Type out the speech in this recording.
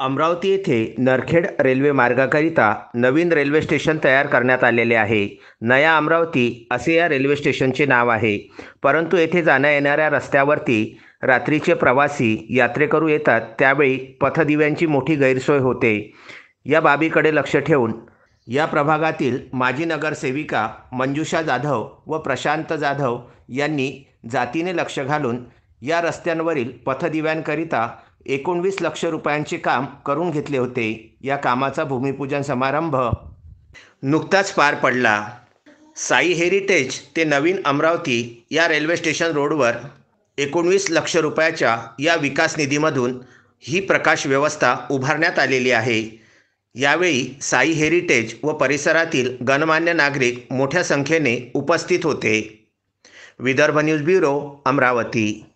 अमरावती येथे नरखेड रेल्वे मार्गाकरिता नवीन रेल्वे स्टेशन तयार करण्यात आलेले आहे नया अमरावती असे या रेल्वे स्टेशनचे नाव आहे परंतु येथे जाण्या येणाऱ्या रस्त्यावरती रात्रीचे प्रवासी यात्रेकरू येतात त्यावेळी पथदिव्यांची मोठी गैरसोय होते या बाबीकडे लक्ष ठेवून या प्रभागातील माजी नगरसेविका मंजुषा जाधव व प्रशांत जाधव यांनी जातीने लक्ष घालून या रस्त्यांवरील पथदिव्यांकरिता एकोणवीस लक्ष रुपयांचे काम करून घेतले होते या कामाचा भूमिपूजन समारंभ नुकताच पार पडला साई हेरिटेज ते नवीन अमरावती या रेल्वे स्टेशन रोडवर एकोणवीस लक्ष रुपयाच्या या विकास निधीमधून ही प्रकाश व्यवस्था उभारण्यात आलेली आहे यावेळी साई हेरिटेज व परिसरातील गणमान्य नागरिक मोठ्या संख्येने उपस्थित होते विदर्भ न्यूज ब्युरो अमरावती